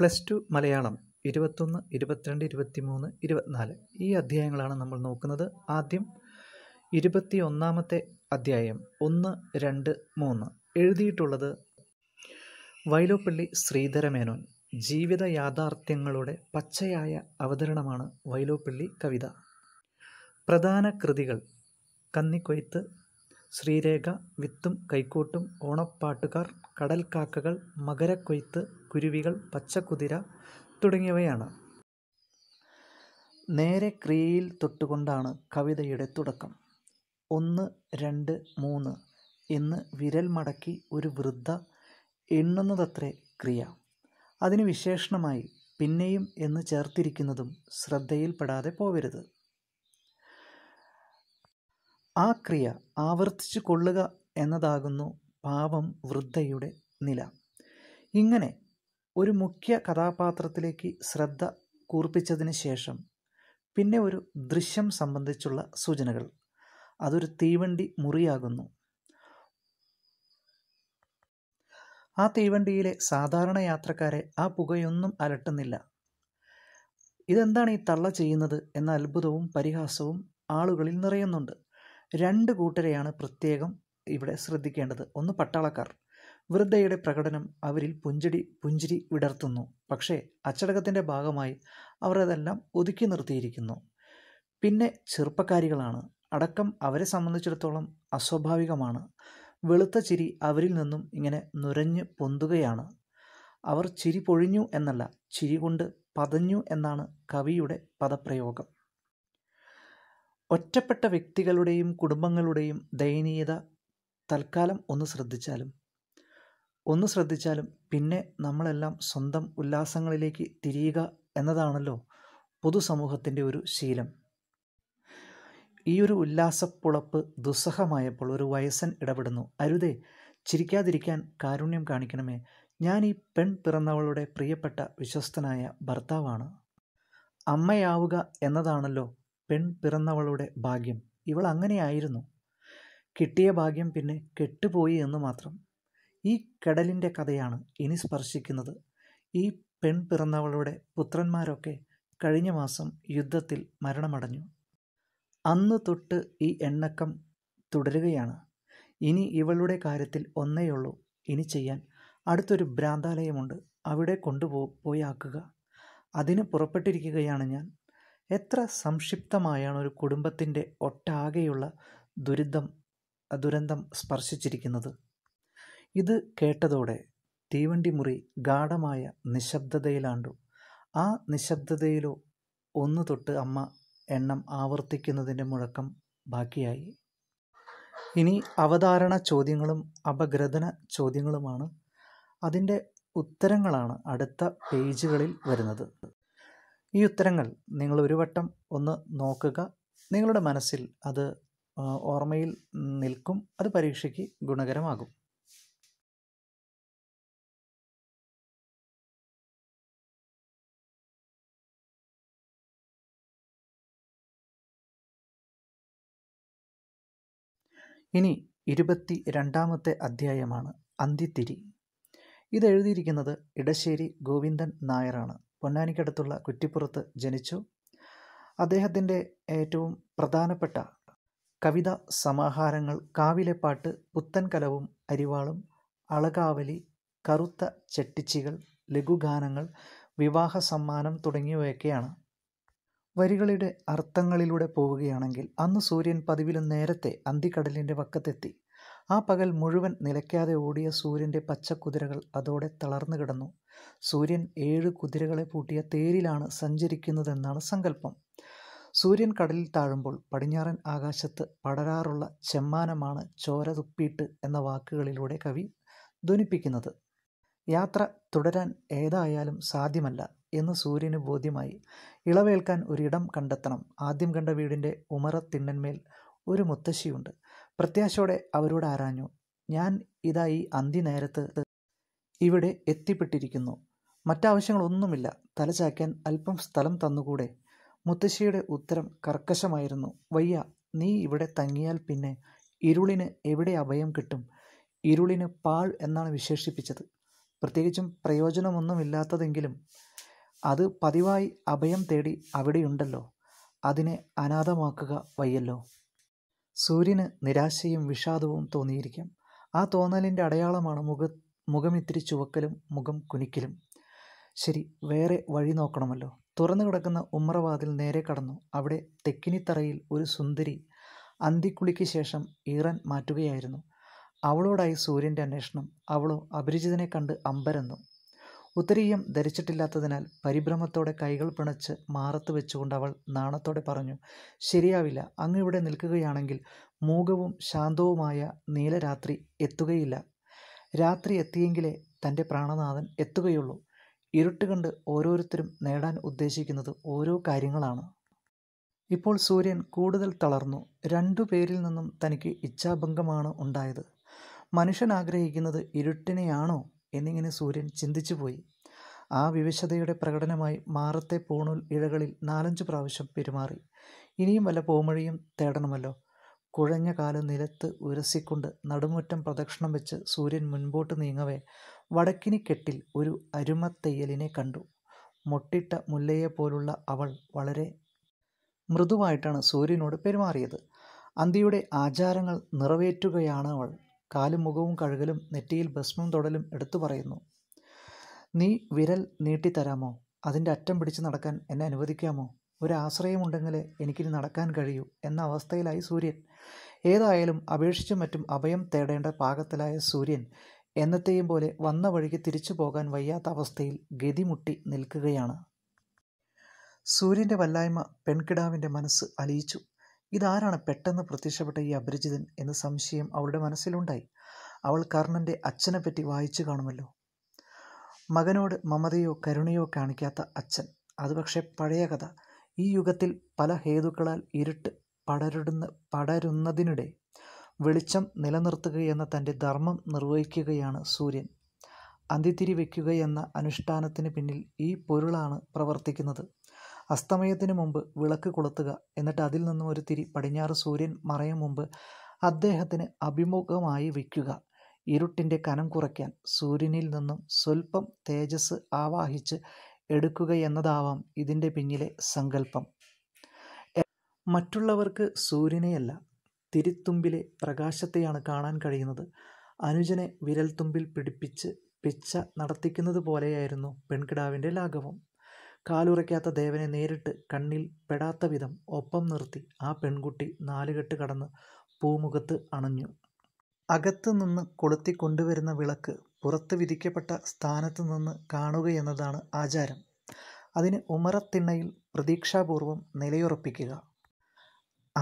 plus two Malayalam ഇരുപത്തൊന്ന് ഇരുപത്തിരണ്ട് ഇരുപത്തിമൂന്ന് ഇരുപത്തിനാല് ഈ അധ്യായങ്ങളാണ് നമ്മൾ നോക്കുന്നത് ആദ്യം ഇരുപത്തി ഒന്നാമത്തെ അധ്യായം ഒന്ന് രണ്ട് മൂന്ന് എഴുതിയിട്ടുള്ളത് വൈലോപ്പള്ളി ശ്രീധരമേനോൻ ജീവിത യാഥാർത്ഥ്യങ്ങളുടെ പച്ചയായ അവതരണമാണ് വൈലോപ്പള്ളി കവിത പ്രധാന കൃതികൾ കന്നിക്കൊയ്ത്ത് ശ്രീരേഖ വിത്തും കൈക്കോട്ടും ഓണപ്പാട്ടുകാർ കടൽക്കാക്കകൾ മകരക്കൊയ്ത്ത് കുരുവികൾ പച്ചക്കുതിര തുടങ്ങിയവയാണ് നേരെ ക്രിയയിൽ തൊട്ടുകൊണ്ടാണ് കവിതയുടെ തുടക്കം ഒന്ന് രണ്ട് മൂന്ന് എന്ന് വിരൽ മടക്കി ഒരു വൃദ്ധ എണ്ണുന്നതത്രേ ക്രിയ അതിന് വിശേഷണമായി പിന്നെയും എന്ന് ചേർത്തിരിക്കുന്നതും ശ്രദ്ധയിൽപ്പെടാതെ പോവരുത് ആ ക്രിയ ആവർത്തിച്ചു കൊള്ളുക എന്നതാകുന്നു പാവം വൃദ്ധയുടെ നില ഇങ്ങനെ ഒരു മുഖ്യ കഥാപാത്രത്തിലേക്ക് ശ്രദ്ധ കൂർപ്പിച്ചതിന് ശേഷം പിന്നെ ഒരു ദൃശ്യം സംബന്ധിച്ചുള്ള സൂചനകൾ അതൊരു തീവണ്ടി മുറിയാകുന്നു ആ തീവണ്ടിയിലെ സാധാരണ യാത്രക്കാരെ ആ പുകയൊന്നും അലട്ടുന്നില്ല ഇതെന്താണ് ഈ തള്ള ചെയ്യുന്നത് എന്ന അത്ഭുതവും പരിഹാസവും ആളുകളിൽ നിറയുന്നുണ്ട് രണ്ട് കൂട്ടരെയാണ് പ്രത്യേകം ഇവിടെ ശ്രദ്ധിക്കേണ്ടത് ഒന്ന് പട്ടാളക്കാർ വൃദ്ധയുടെ പ്രകടനം അവരിൽ പുഞ്ചടി പുഞ്ചിരി വിടർത്തുന്നു പക്ഷേ അച്ചടക്കത്തിൻ്റെ ഭാഗമായി അവർ അതെല്ലാം ഒതുക്കി നിർത്തിയിരിക്കുന്നു പിന്നെ ചെറുപ്പക്കാരികളാണ് അടക്കം അവരെ സംബന്ധിച്ചിടത്തോളം അസ്വാഭാവികമാണ് വെളുത്ത ചിരി അവരിൽ നിന്നും ഇങ്ങനെ നുരഞ്ഞ് പൊന്തുകയാണ് അവർ ചിരി പൊഴിഞ്ഞു എന്നല്ല ചിരി കൊണ്ട് പതഞ്ഞു എന്നാണ് കവിയുടെ പദപ്രയോഗം ഒറ്റപ്പെട്ട വ്യക്തികളുടെയും കുടുംബങ്ങളുടെയും ദയനീയത തൽക്കാലം ഒന്ന് ശ്രദ്ധിച്ചാലും ഒന്ന് ശ്രദ്ധിച്ചാലും പിന്നെ നമ്മളെല്ലാം സ്വന്തം ഉല്ലാസങ്ങളിലേക്ക് തിരിയുക എന്നതാണല്ലോ പൊതുസമൂഹത്തിൻ്റെ ഒരു ശീലം ഈ ഒരു ഉല്ലാസപ്പുളപ്പ് ദുസ്സഹമായപ്പോൾ ഒരു വയസ്സൻ ഇടപെടുന്നു അരുതേ ചിരിക്കാതിരിക്കാൻ കാരുണ്യം കാണിക്കണമേ ഞാൻ ഈ പെൺ പിറന്നവളുടെ പ്രിയപ്പെട്ട വിശ്വസ്തനായ ഭർത്താവാണ് അമ്മയാവുക എന്നതാണല്ലോ പെൺ പിറന്നവളുടെ ഭാഗ്യം ഇവൾ അങ്ങനെയായിരുന്നു കിട്ടിയ ഭാഗ്യം പിന്നെ കെട്ടുപോയി എന്ന് മാത്രം ഈ കടലിൻ്റെ കഥയാണ് ഇനി സ്പർശിക്കുന്നത് ഈ പെൺ പിറന്നവളുടെ പുത്രന്മാരൊക്കെ കഴിഞ്ഞ മാസം യുദ്ധത്തിൽ മരണമടഞ്ഞു അന്ന് തൊട്ട് ഈ എണ്ണക്കം തുടരുകയാണ് ഇനി ഇവളുടെ കാര്യത്തിൽ ഒന്നേയുള്ളൂ ഇനി ചെയ്യാൻ അടുത്തൊരു ഭ്രാന്താലയമുണ്ട് അവിടെ കൊണ്ടുപോ പോയാക്കുക അതിന് പുറപ്പെട്ടിരിക്കുകയാണ് ഞാൻ എത്ര സംക്ഷിപ്തമായാണ് ഒരു കുടുംബത്തിൻ്റെ ഒട്ടാകെയുള്ള ദുരിതം ദുരന്തം സ്പർശിച്ചിരിക്കുന്നത് ഇത് കേട്ടതോടെ തീവണ്ടി മുറി ഗാഠമായ നിശബ്ദതയിലാണ്ടു ആ നിശബ്ദതയിലോ ഒന്ന് തൊട്ട് അമ്മ എണ്ണം ആവർത്തിക്കുന്നതിൻ്റെ മുഴക്കം ബാക്കിയായി ഇനി അവതാരണ ചോദ്യങ്ങളും അപഗ്രഥന ചോദ്യങ്ങളുമാണ് അതിൻ്റെ ഉത്തരങ്ങളാണ് അടുത്ത പേജുകളിൽ വരുന്നത് ഈ ഉത്തരങ്ങൾ നിങ്ങൾ ഒരു വട്ടം ഒന്ന് നോക്കുക നിങ്ങളുടെ മനസ്സിൽ അത് ഓർമ്മയിൽ നിൽക്കും അത് പരീക്ഷയ്ക്ക് ഗുണകരമാകും ഇനി ഇരുപത്തി രണ്ടാമത്തെ അധ്യായമാണ് അന്തിത്തിരി ഇത് എഴുതിയിരിക്കുന്നത് ഇടശ്ശേരി ഗോവിന്ദൻ നായരാണ് പൊന്നാനിക്കടുത്തുള്ള കുറ്റിപ്പുറത്ത് ജനിച്ചു അദ്ദേഹത്തിൻ്റെ ഏറ്റവും പ്രധാനപ്പെട്ട കവിതാ സമാഹാരങ്ങൾ കാവിലെ പാട്ട് പുത്തൻ കലവും അരിവാളും അളകാവലി കറുത്ത ചെട്ടിച്ചികൾ ലഘുഗാനങ്ങൾ വിവാഹ സമ്മാനം തുടങ്ങിയവയൊക്കെയാണ് വരികളുടെ അർത്ഥങ്ങളിലൂടെ പോവുകയാണെങ്കിൽ അന്ന് സൂര്യൻ പതിവിലും നേരത്തെ അന്തിക്കടലിൻ്റെ വക്കത്തെത്തി ആ പകൽ മുഴുവൻ നിലയ്ക്കാതെ ഓടിയ സൂര്യൻ്റെ പച്ചക്കുതിരകൾ അതോടെ തളർന്നു കിടന്നു സൂര്യൻ ഏഴ് കുതിരകളെ പൂട്ടിയ തേരിലാണ് സഞ്ചരിക്കുന്നതെന്നാണ് സങ്കല്പം സൂര്യൻ കടലിൽ താഴുമ്പോൾ പടിഞ്ഞാറൻ ആകാശത്ത് പടരാറുള്ള ചെമ്മാനമാണ് ചോര തുപ്പിയിട്ട് എന്ന വാക്കുകളിലൂടെ കവി ധ്വനിപ്പിക്കുന്നത് യാത്ര തുടരാൻ ഏതായാലും സാധ്യമല്ല എന്ന് സൂര്യന് ബോധ്യമായി ഇളവേൽക്കാൻ ഒരിടം കണ്ടെത്തണം ആദ്യം കണ്ട വീടിൻ്റെ ഉമറത്തിണ്ണന്മേൽ ഒരു മുത്തശ്ശിയുണ്ട് പ്രത്യാശയോടെ അവരോട് ആരാഞ്ഞു ഞാൻ ഇതാ ഈ അന്തിനേരത്ത് ഇവിടെ എത്തിപ്പെട്ടിരിക്കുന്നു മറ്റാവശ്യങ്ങളൊന്നുമില്ല തലചാക്കാൻ അല്പം സ്ഥലം തന്നുകൂടെ മുത്തശ്ശിയുടെ ഉത്തരം കർക്കശമായിരുന്നു വയ്യ നീ ഇവിടെ തങ്ങിയാൽ പിന്നെ ഇരുളിന് എവിടെ അഭയം കിട്ടും ഇരുളിന് പാൾ എന്നാണ് വിശേഷിപ്പിച്ചത് പ്രത്യേകിച്ചും പ്രയോജനമൊന്നുമില്ലാത്തതെങ്കിലും അത് പതിവായി അഭയം തേടി അവിടെയുണ്ടല്ലോ അതിനെ അനാഥമാക്കുക വയ്യല്ലോ സൂര്യന് നിരാശയും വിഷാദവും തോന്നിയിരിക്കാം ആ തോന്നലിൻ്റെ അടയാളമാണ് മുഖ മുഖമിത്തിരി ചുവക്കലും മുഖം കുനിക്കലും ശരി വേറെ വഴി നോക്കണമല്ലോ തുറന്നു കിടക്കുന്ന ഉമ്മറവാതിൽ നേരെ കടന്നു അവിടെ തെക്കിനിത്തറയിൽ ഒരു സുന്ദരി അന്തിക്കുളിക്ക് ശേഷം ഈറൻ മാറ്റുകയായിരുന്നു അവളോടായി സൂര്യൻ്റെ അന്വേഷണം അവളോ അപരിചിതനെ കണ്ട് അമ്പരന്നു ഉത്തരീയം ധരിച്ചിട്ടില്ലാത്തതിനാൽ പരിഭ്രമത്തോടെ കൈകൾ പിണച്ച് മാറത്ത് വെച്ചുകൊണ്ട് അവൾ നാണത്തോടെ പറഞ്ഞു ശരിയാവില്ല അങ്ങ് ഇവിടെ നിൽക്കുകയാണെങ്കിൽ മൂകവും ശാന്തവുമായ നീലരാത്രി എത്തുകയില്ല രാത്രി എത്തിയെങ്കിലേ തൻ്റെ പ്രാണനാഥൻ എത്തുകയുള്ളൂ ഇരുട്ട് കണ്ട് ഓരോരുത്തരും നേടാൻ ഉദ്ദേശിക്കുന്നത് ഓരോ കാര്യങ്ങളാണ് ഇപ്പോൾ സൂര്യൻ കൂടുതൽ തളർന്നു രണ്ടു പേരിൽ നിന്നും തനിക്ക് ഇച്ഛാഭംഗമാണ് ഉണ്ടായത് മനുഷ്യൻ ആഗ്രഹിക്കുന്നത് ഇരുട്ടിനെയാണോ എന്നിങ്ങനെ സൂര്യൻ ചിന്തിച്ചുപോയി ആ വിവശതയുടെ പ്രകടനമായി മാറത്തെ പൂണൂൽ ഇഴകളിൽ നാലഞ്ച് പ്രാവശ്യം പെരുമാറി ഇനിയും വല്ല പോമഴിയും തേടണമല്ലോ കുഴഞ്ഞ കാലം നിലത്ത് ഉരസിക്കൊണ്ട് നടുമുറ്റം പ്രദക്ഷിണം വെച്ച് സൂര്യൻ മുൻപോട്ട് നീങ്ങവേ വടക്കിനി കെട്ടിൽ ഒരു അരുമത്തയ്യലിനെ കണ്ടു മൊട്ടിട്ട മുല്ലയെപ്പോലുള്ള അവൾ വളരെ മൃദുവായിട്ടാണ് സൂര്യനോട് പെരുമാറിയത് അന്തിയുടെ ആചാരങ്ങൾ നിറവേറ്റുകയാണ് അവൾ കാലും മുഖവും കഴുകലും നെറ്റിയിൽ ഭസ്മം തൊടലും എടുത്തു പറയുന്നു നീ വിരൽ നീട്ടിത്തരാമോ അതിൻ്റെ അറ്റം പിടിച്ച് നടക്കാൻ എന്നെ അനുവദിക്കാമോ ഒരു ആശ്രയമുണ്ടെങ്കിലേ എനിക്കിനി നടക്കാൻ കഴിയൂ എന്ന അവസ്ഥയിലായി സൂര്യൻ ഏതായാലും അപേക്ഷിച്ചും മറ്റും അഭയം തേടേണ്ട പാകത്തിലായ സൂര്യൻ എന്നത്തെയും പോലെ വന്ന വഴിക്ക് തിരിച്ചു പോകാൻ വയ്യാത്ത അവസ്ഥയിൽ ഗതിമുട്ടി നിൽക്കുകയാണ് സൂര്യൻ്റെ വല്ലായ്മ പെൺകിടാവിൻ്റെ മനസ്സ് അലിയിച്ചു ഇതാരാണ് പെട്ടെന്ന് പ്രത്യക്ഷപ്പെട്ട ഈ അപരിചിതൻ എന്ന സംശയം അവളുടെ മനസ്സിലുണ്ടായി അവൾ കർണൻ്റെ അച്ഛനെപ്പറ്റി വായിച്ചു കാണുമല്ലോ മകനോട് മമതയോ കരുണയോ കാണിക്കാത്ത അച്ഛൻ അതുപക്ഷെ പഴയ കഥ ഈ യുഗത്തിൽ പല ഹേതുക്കളാൽ ഇരുട്ട് പടരുന്ന പടരുന്നതിനിടെ വെളിച്ചം നിലനിർത്തുകയെന്ന തൻ്റെ ധർമ്മം നിർവഹിക്കുകയാണ് സൂര്യൻ അന്തിത്തിരി വയ്ക്കുകയെന്ന അനുഷ്ഠാനത്തിന് പിന്നിൽ ഈ പൊരുളാണ് പ്രവർത്തിക്കുന്നത് അസ്തമയത്തിന് മുമ്പ് വിളക്ക് കൊളുത്തുക എന്നിട്ട് അതിൽ നിന്നും ഒരു തിരി പടിഞ്ഞാറ് സൂര്യൻ മറയും മുമ്പ് അദ്ദേഹത്തിന് അഭിമുഖമായി വയ്ക്കുക ഇരുട്ടിൻ്റെ കനം കുറയ്ക്കാൻ സൂര്യനിൽ നിന്നും സ്വൽപ്പം തേജസ് ആവാഹിച്ച് എടുക്കുക എന്നതാവാം ഇതിൻ്റെ പിന്നിലെ സങ്കല്പം മറ്റുള്ളവർക്ക് സൂര്യനെയല്ല തിരിത്തുമ്പിലെ പ്രകാശത്തെയാണ് കാണാൻ കഴിയുന്നത് അനുജനെ വിരൽത്തുമ്പിൽ പിടിപ്പിച്ച് പിച്ച നടത്തിക്കുന്നത് പോലെയായിരുന്നു പെൺകിടാവിൻ്റെ ലാഘവം കാലുറയ്ക്കാത്ത ദേവനെ നേരിട്ട് കണ്ണിൽ പെടാത്ത വിധം ഒപ്പം നിർത്തി ആ പെൺകുട്ടി നാലുകെട്ട് കടന്ന് പൂമുഖത്ത് അണഞ്ഞു അകത്ത് നിന്ന് കൊളുത്തി കൊണ്ടുവരുന്ന വിളക്ക് പുറത്ത് വിധിക്കപ്പെട്ട സ്ഥാനത്ത് നിന്ന് കാണുകയെന്നതാണ് ആചാരം അതിന് ഉമറത്തിണ്ണയിൽ പ്രതീക്ഷാപൂർവം നിലയുറപ്പിക്കുക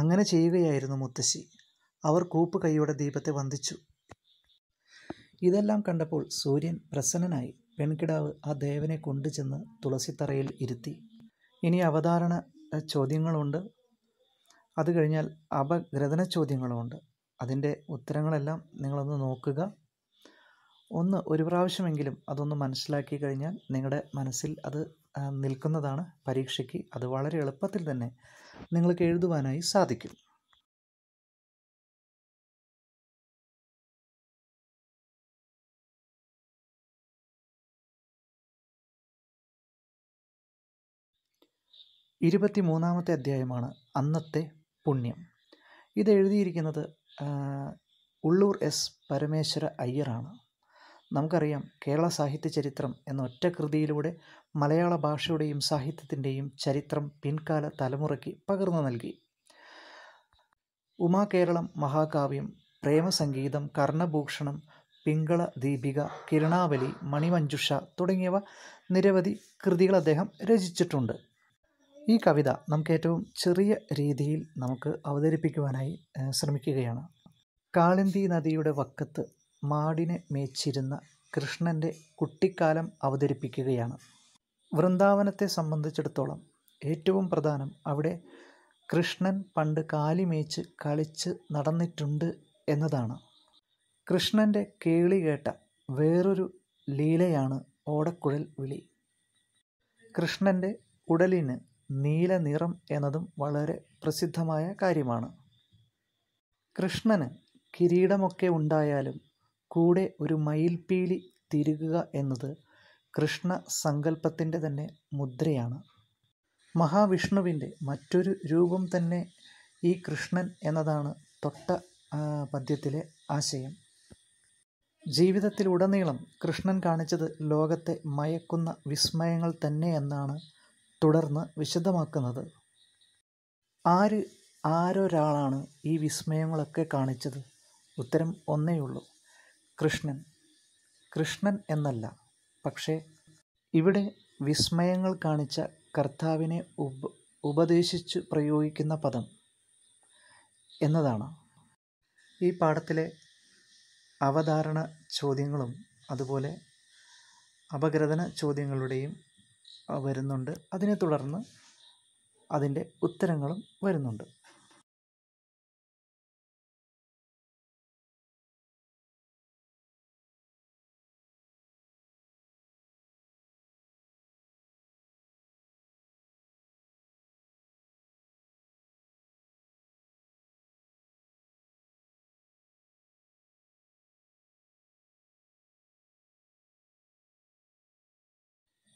അങ്ങനെ ചെയ്യുകയായിരുന്നു മുത്തശ്ശി അവർ കൂപ്പ് കൈയോടെ ദീപത്തെ വന്ദിച്ചു ഇതെല്ലാം കണ്ടപ്പോൾ സൂര്യൻ പ്രസന്നനായി പെൺകിടാവ് ആ ദേവനെ കൊണ്ടുചെന്ന് തുളസിത്തറയിൽ ഇരുത്തി ഇനി അവതാരണ ചോദ്യങ്ങളുണ്ട് അത് കഴിഞ്ഞാൽ അപഗ്രഥന ചോദ്യങ്ങളുമുണ്ട് അതിൻ്റെ ഉത്തരങ്ങളെല്ലാം നിങ്ങളൊന്ന് നോക്കുക ഒന്ന് ഒരു പ്രാവശ്യമെങ്കിലും അതൊന്ന് മനസ്സിലാക്കി കഴിഞ്ഞാൽ നിങ്ങളുടെ മനസ്സിൽ അത് നിൽക്കുന്നതാണ് പരീക്ഷയ്ക്ക് അത് വളരെ എളുപ്പത്തിൽ തന്നെ നിങ്ങൾക്ക് എഴുതുവാനായി സാധിക്കും ഇരുപത്തിമൂന്നാമത്തെ അധ്യായമാണ് അന്നത്തെ പുണ്യം ഇത് എഴുതിയിരിക്കുന്നത് ഉള്ളൂർ എസ് പരമേശ്വര അയ്യറാണ് നമുക്കറിയാം കേരള സാഹിത്യ ചരിത്രം എന്ന ഒറ്റ കൃതിയിലൂടെ മലയാള ഭാഷയുടെയും സാഹിത്യത്തിൻ്റെയും ചരിത്രം പിൻകാല തലമുറയ്ക്ക് പകർന്നു നൽകി കേരളം മഹാകാവ്യം പ്രേമസംഗീതം കർണഭൂഷണം പിങ്കള ദീപിക കിരണാവലി മണിമഞ്ജുഷ തുടങ്ങിയവ നിരവധി കൃതികൾ അദ്ദേഹം രചിച്ചിട്ടുണ്ട് ഈ കവിത നമുക്ക് ഏറ്റവും ചെറിയ രീതിയിൽ നമുക്ക് അവതരിപ്പിക്കുവാനായി ശ്രമിക്കുകയാണ് കാളിന്തി നദിയുടെ വക്കത്ത് മാടിനെ മേച്ചിരുന്ന കൃഷ്ണൻ്റെ കുട്ടിക്കാലം അവതരിപ്പിക്കുകയാണ് വൃന്ദാവനത്തെ സംബന്ധിച്ചിടത്തോളം ഏറ്റവും പ്രധാനം അവിടെ കൃഷ്ണൻ പണ്ട് കാലി മേച്ച് കളിച്ച് നടന്നിട്ടുണ്ട് എന്നതാണ് കൃഷ്ണൻ്റെ കേളി കേട്ട വേറൊരു ലീലയാണ് ഓടക്കുഴൽ വിളി കൃഷ്ണൻ്റെ ഉടലിന് നീല നിറം എന്നതും വളരെ പ്രസിദ്ധമായ കാര്യമാണ് കൃഷ്ണന് കിരീടമൊക്കെ ഉണ്ടായാലും കൂടെ ഒരു മയിൽപ്പീലി തിരുകുക എന്നത് കൃഷ്ണ സങ്കല്പത്തിൻ്റെ തന്നെ മുദ്രയാണ് മഹാവിഷ്ണുവിൻ്റെ മറ്റൊരു രൂപം തന്നെ ഈ കൃഷ്ണൻ എന്നതാണ് തൊട്ട പദ്യത്തിലെ ആശയം ജീവിതത്തിലുടനീളം കൃഷ്ണൻ കാണിച്ചത് ലോകത്തെ മയക്കുന്ന വിസ്മയങ്ങൾ തന്നെ എന്നാണ് തുടർന്ന് വിശദമാക്കുന്നത് ആര് ആരൊരാളാണ് ഈ വിസ്മയങ്ങളൊക്കെ കാണിച്ചത് ഉത്തരം ഒന്നേയുള്ളൂ കൃഷ്ണൻ കൃഷ്ണൻ എന്നല്ല പക്ഷേ ഇവിടെ വിസ്മയങ്ങൾ കാണിച്ച കർത്താവിനെ ഉപ ഉപദേശിച്ച് പ്രയോഗിക്കുന്ന പദം എന്നതാണ് ഈ പാഠത്തിലെ അവതാരണ ചോദ്യങ്ങളും അതുപോലെ അപഗ്രഥന ചോദ്യങ്ങളുടെയും വരുന്നുണ്ട് അതിനെ തുടർന്ന് അതിൻ്റെ ഉത്തരങ്ങളും വരുന്നുണ്ട്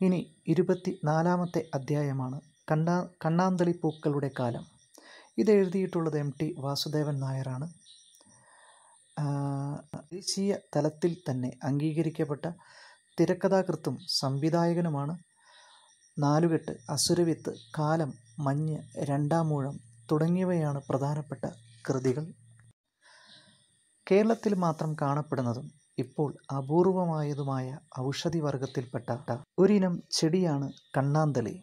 ഇനി ഇരുപത്തി നാലാമത്തെ അധ്യായമാണ് കണ്ണാ കണ്ണാന്തളിപ്പൂക്കളുടെ പൂക്കളുടെ കാലം ഇത് എഴുതിയിട്ടുള്ളത് എം ടി വാസുദേവൻ നായരാണ് ദേശീയ തലത്തിൽ തന്നെ അംഗീകരിക്കപ്പെട്ട തിരക്കഥാകൃത്തും സംവിധായകനുമാണ് നാലുകെട്ട് അസുരവിത്ത് കാലം മഞ്ഞ് രണ്ടാമൂഴം തുടങ്ങിയവയാണ് പ്രധാനപ്പെട്ട കൃതികൾ കേരളത്തിൽ മാത്രം കാണപ്പെടുന്നതും ഇപ്പോൾ അപൂർവമായതുമായ ഔഷധി വർഗത്തിൽപ്പെട്ട ഒരിനം ചെടിയാണ് കണ്ണാന്തളി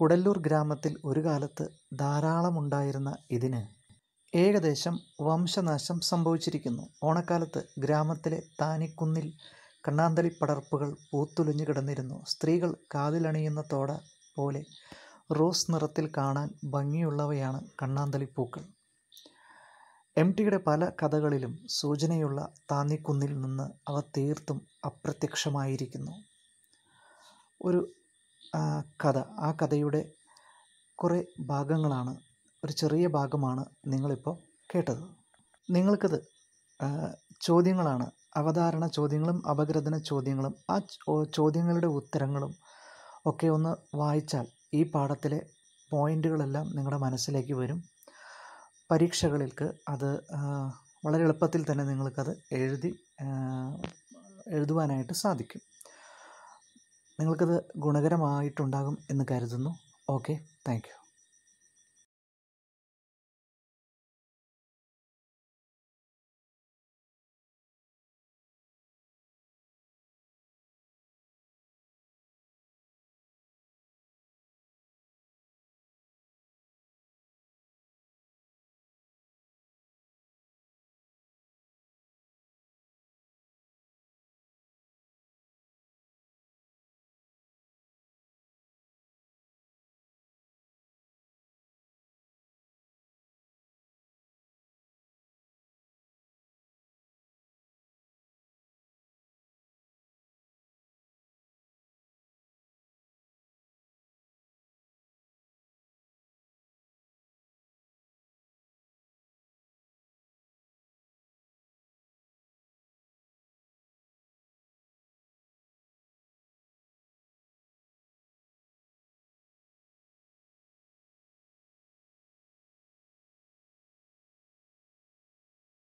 കുടല്ലൂർ ഗ്രാമത്തിൽ ഒരു കാലത്ത് ധാരാളമുണ്ടായിരുന്ന ഇതിന് ഏകദേശം വംശനാശം സംഭവിച്ചിരിക്കുന്നു ഓണക്കാലത്ത് ഗ്രാമത്തിലെ താനിക്കുന്നിൽ കണ്ണാന്തളി പടർപ്പുകൾ പൂത്തുലഞ്ഞു കിടന്നിരുന്നു സ്ത്രീകൾ കാതിലണിയുന്ന തോട പോലെ റോസ് നിറത്തിൽ കാണാൻ ഭംഗിയുള്ളവയാണ് കണ്ണാന്തളി പൂക്കൾ എം ടിയുടെ പല കഥകളിലും സൂചനയുള്ള താന്നിക്കുന്നിൽ നിന്ന് അവ തീർത്തും അപ്രത്യക്ഷമായിരിക്കുന്നു ഒരു കഥ ആ കഥയുടെ കുറേ ഭാഗങ്ങളാണ് ഒരു ചെറിയ ഭാഗമാണ് നിങ്ങളിപ്പോൾ കേട്ടത് നിങ്ങൾക്കത് ചോദ്യങ്ങളാണ് അവതാരണ ചോദ്യങ്ങളും അപഗ്രഥന ചോദ്യങ്ങളും ആ ചോദ്യങ്ങളുടെ ഉത്തരങ്ങളും ഒക്കെ ഒന്ന് വായിച്ചാൽ ഈ പാഠത്തിലെ പോയിൻ്റുകളെല്ലാം നിങ്ങളുടെ മനസ്സിലേക്ക് വരും പരീക്ഷകളിൽക്ക് അത് വളരെ എളുപ്പത്തിൽ തന്നെ നിങ്ങൾക്കത് എഴുതി എഴുതുവാനായിട്ട് സാധിക്കും നിങ്ങൾക്കത് ഗുണകരമായിട്ടുണ്ടാകും എന്ന് കരുതുന്നു ഓക്കെ താങ്ക് യു